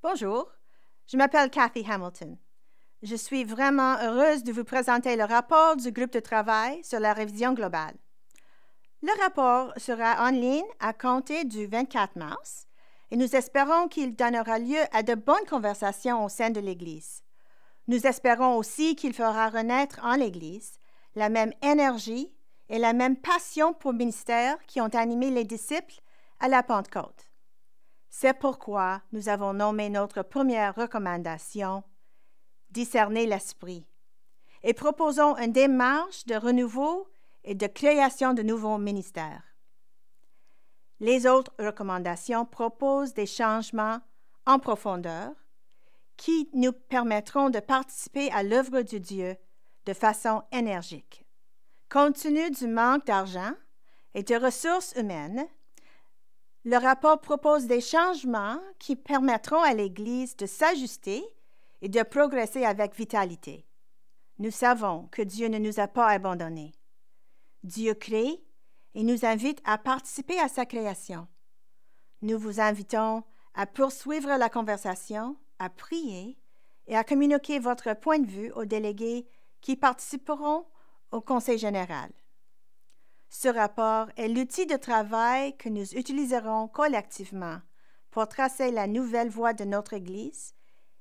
Bonjour, je m'appelle Kathy Hamilton. Je suis vraiment heureuse de vous présenter le rapport du groupe de travail sur la révision globale. Le rapport sera en ligne à compter du 24 mars et nous espérons qu'il donnera lieu à de bonnes conversations au sein de l'Église. Nous espérons aussi qu'il fera renaître en l'Église la même énergie et la même passion pour le ministère qui ont animé les disciples à la Pentecôte. C'est pourquoi nous avons nommé notre première recommandation Discerner l'esprit et proposons une démarche de renouveau et de création de nouveaux ministères. Les autres recommandations proposent des changements en profondeur qui nous permettront de participer à l'œuvre de Dieu de façon énergique. Compte tenu du manque d'argent et de ressources humaines, le rapport propose des changements qui permettront à l'Église de s'ajuster et de progresser avec vitalité. Nous savons que Dieu ne nous a pas abandonnés. Dieu crée et nous invite à participer à sa création. Nous vous invitons à poursuivre la conversation, à prier et à communiquer votre point de vue aux délégués qui participeront au Conseil général. Ce rapport est l'outil de travail que nous utiliserons collectivement pour tracer la nouvelle voie de notre Église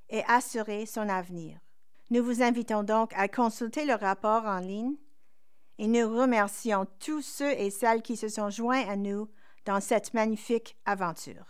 et assurer son avenir. Nous vous invitons donc à consulter le rapport en ligne et nous remercions tous ceux et celles qui se sont joints à nous dans cette magnifique aventure.